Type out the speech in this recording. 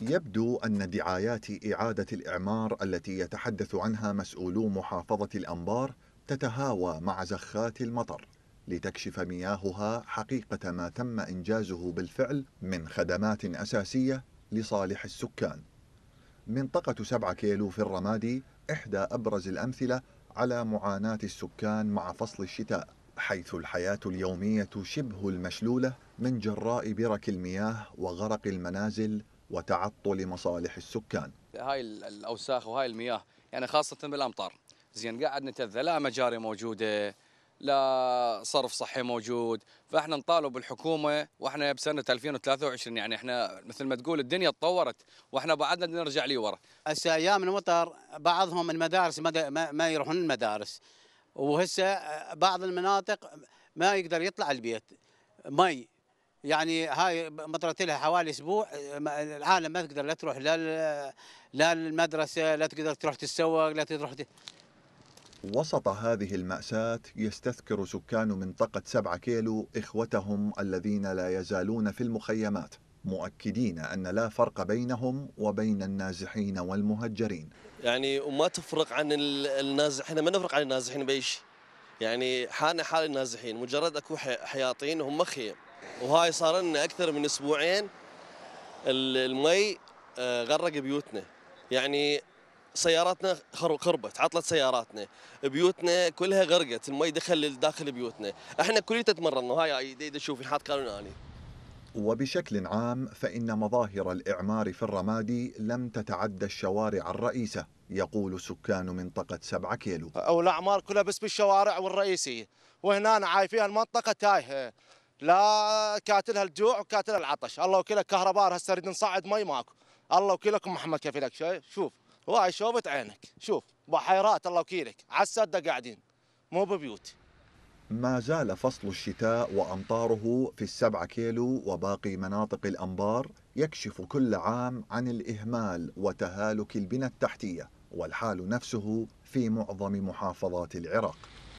يبدو أن دعايات إعادة الإعمار التي يتحدث عنها مسؤولو محافظة الأنبار تتهاوى مع زخات المطر لتكشف مياهها حقيقة ما تم إنجازه بالفعل من خدمات أساسية لصالح السكان منطقة 7 كيلو في الرمادي إحدى أبرز الأمثلة على معاناة السكان مع فصل الشتاء حيث الحياة اليومية شبه المشلولة من جراء برك المياه وغرق المنازل وتعطل مصالح السكان هاي الاوساخ وهاي المياه يعني خاصه بالامطار زين قاعد نتاذى لا مجاري موجوده لا صرف صحي موجود فاحنا نطالب الحكومه واحنا بسنه 2023 يعني احنا مثل ما تقول الدنيا تطورت واحنا بعدنا نرجع لي ورا هسه ايام المطر بعضهم المدارس ما يروحون المدارس وهسه بعض المناطق ما يقدر يطلع البيت مي يعني هاي مطرت لها حوالي اسبوع العالم ما تقدر لا تروح لا لا المدرسه لا تقدر تروح تتسوق لا تروح ت... وسط هذه المأساة يستذكر سكان منطقة سبعة كيلو إخوتهم الذين لا يزالون في المخيمات مؤكدين أن لا فرق بينهم وبين النازحين والمهجرين يعني وما تفرق عن النازحين ما نفرق عن النازحين بأي شيء يعني حالنا حال النازحين مجرد أكو حياطين هم خيم وهاي صار لنا اكثر من اسبوعين المي آه، غرق بيوتنا يعني سياراتنا خربت عطلت سياراتنا بيوتنا كلها غرقت المي دخل داخل بيوتنا احنا كلنا تمرنا هاي ايدي شوفي حاط قانون وبشكل عام فإن مظاهر الإعمار في الرمادي لم تتعدى الشوارع الرئيسة يقول سكان منطقة سبعة كيلو أو الأعمار كلها بس بالشوارع والرئيسية وهنا عايفين المنطقة تايهة لا كاتلها الجوع وكاتلها العطش الله وكيلك كهرباء هسه نريد نصعد مي ماكو الله وكيلك محمد كفي لك شيء شوف واي شوفت عينك شوف بحيرات الله وكيلك على السده قاعدين مو ببيوت ما زال فصل الشتاء وأمطاره في السبعة كيلو وباقي مناطق الأنبار يكشف كل عام عن الإهمال وتهالك البنى التحتية والحال نفسه في معظم محافظات العراق